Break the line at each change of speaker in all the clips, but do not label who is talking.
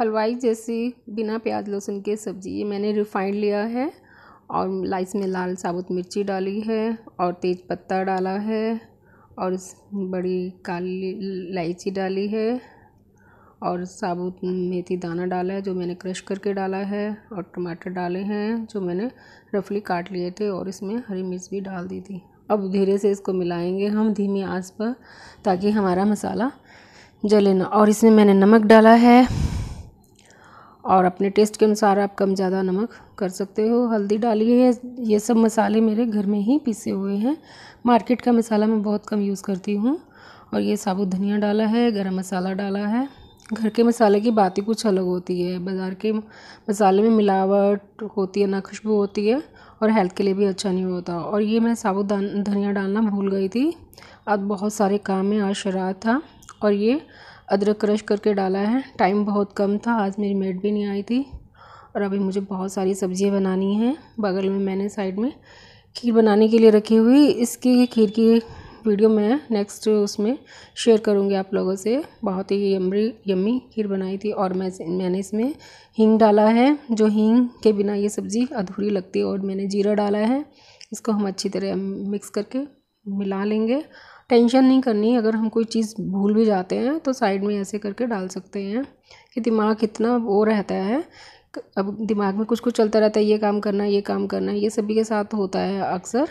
हलवाई जैसी बिना प्याज लहसुन के सब्ज़ी ये मैंने रिफाइंड लिया है और लाइस में लाल साबुत मिर्ची डाली है और तेज पत्ता डाला है और बड़ी काली इलायची डाली है और साबुत मेथी दाना डाला है जो मैंने क्रश करके डाला है और टमाटर डाले हैं जो मैंने रफली काट लिए थे और इसमें हरी मिर्च भी डाल दी थी अब धीरे से इसको मिलाएंगे हम धीमी आंच पर ताकि हमारा मसाला जले ना और इसमें मैंने नमक डाला है और अपने टेस्ट के अनुसार आप कम ज़्यादा नमक कर सकते हो हल्दी डालिए ये सब मसाले मेरे घर में ही पीसे हुए हैं मार्केट का मसाला मैं बहुत कम यूज़ करती हूँ और ये साबुत धनिया डाला है गरम मसाला डाला है घर के मसाले की बात ही कुछ अलग होती है बाज़ार के मसाले में मिलावट होती है ना खुशबू होती है और हेल्थ के लिए भी अच्छा नहीं होता और ये मैं साबुत धनिया डालना भूल गई थी अब बहुत सारे काम में आज शराब था और ये अदरक क्रश करके डाला है टाइम बहुत कम था आज मेरी मेड भी नहीं आई थी और अभी मुझे बहुत सारी सब्ज़ियाँ बनानी हैं बगल में मैंने साइड में खीर बनाने के लिए रखी हुई इसकी खीर की वीडियो मैं नेक्स्ट उसमें शेयर करूँगी आप लोगों से बहुत ही यमरी यम्मी खीर बनाई थी और मैं मैंने इसमें हींग डाला है जो हींग के बिना ये सब्ज़ी अधूरी लगती है और मैंने जीरा डाला है इसको हम अच्छी तरह मिक्स करके मिला लेंगे टेंशन नहीं करनी अगर हम कोई चीज़ भूल भी जाते हैं तो साइड में ऐसे करके डाल सकते हैं कि दिमाग इतना वो रहता है अब दिमाग में कुछ कुछ चलता रहता है ये काम करना ये काम करना ये सभी के साथ होता है अक्सर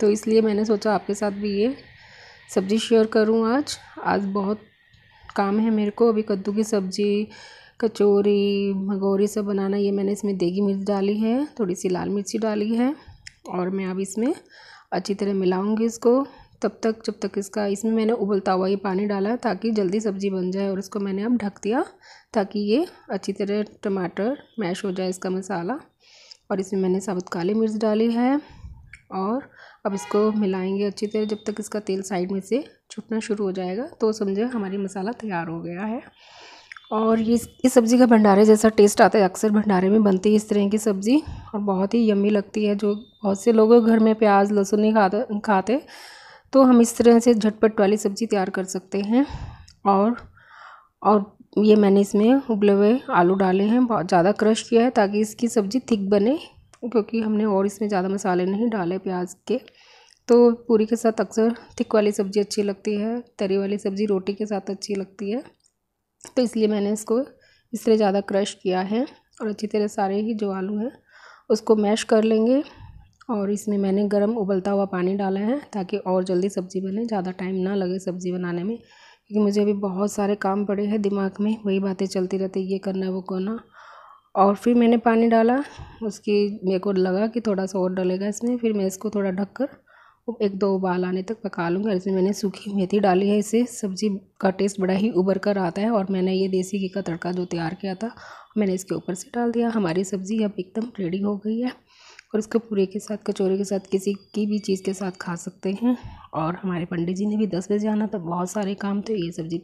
तो इसलिए मैंने सोचा आपके साथ भी ये सब्ज़ी शेयर करूं आज आज बहुत काम है मेरे को अभी कद्दू की सब्ज़ी कचौरी भगौरी सब बनाना ये मैंने इसमें देगी मिर्च डाली है थोड़ी सी लाल मिर्ची डाली है और मैं अब इसमें अच्छी तरह मिलाऊंगी इसको तब तक जब तक इसका इसमें मैंने उबलता हुआ ये पानी डाला ताकि जल्दी सब्ज़ी बन जाए और इसको मैंने अब ढक दिया ताकि ये अच्छी तरह टमाटर मैश हो जाए इसका मसाला और इसमें मैंने साबुत काली मिर्च डाली है और अब इसको मिलाएंगे अच्छी तरह जब तक इसका तेल साइड में से छुटना शुरू हो जाएगा तो समझे हमारी मसाला तैयार हो गया है और ये इस सब्ज़ी का भंडारे जैसा टेस्ट आता है अक्सर भंडारे में बनती है इस तरह की सब्ज़ी और बहुत ही यम्मी लगती है जो बहुत से लोग घर में प्याज लहसुन नहीं खाते खाते तो हम इस तरह से झटपट वाली सब्ज़ी तैयार कर सकते हैं और और ये मैंने इसमें उबले हुए आलू डाले हैं बहुत ज़्यादा क्रश किया है ताकि इसकी सब्ज़ी थिक बने क्योंकि हमने और इसमें ज़्यादा मसाले नहीं डाले प्याज के तो पूरी के साथ अक्सर थिक वाली सब्ज़ी अच्छी लगती है तरी वाली सब्ज़ी रोटी के साथ अच्छी लगती है तो इसलिए मैंने इसको इस तरह ज़्यादा क्रश किया है और अच्छी तरह सारे ही जो आलू हैं उसको मैश कर लेंगे और इसमें मैंने गर्म उबलता हुआ पानी डाला है ताकि और जल्दी सब्ज़ी बने ज़्यादा टाइम ना लगे सब्ज़ी बनाने में क्योंकि मुझे अभी बहुत सारे काम पड़े हैं दिमाग में वही बातें चलती रहती ये करना वो करना और फिर मैंने पानी डाला उसकी मेरे को लगा कि थोड़ा सा और डलेगा इसमें फिर मैं इसको थोड़ा ढक कर एक दो उबाल आने तक पका लूँगा इसमें मैंने सूखी मेथी डाली है इससे सब्ज़ी का टेस्ट बड़ा ही उबर कर आता है और मैंने ये देसी घी का तड़का जो तैयार किया था मैंने इसके ऊपर से डाल दिया हमारी सब्ज़ी अब एकदम रेडी हो गई है और इसको पूरे के साथ कचौरे के साथ किसी की भी चीज़ के साथ खा सकते हैं हम्म। और हमारे पंडित जी ने भी दस बजे आना था बहुत सारे काम थे ये सब्ज़ी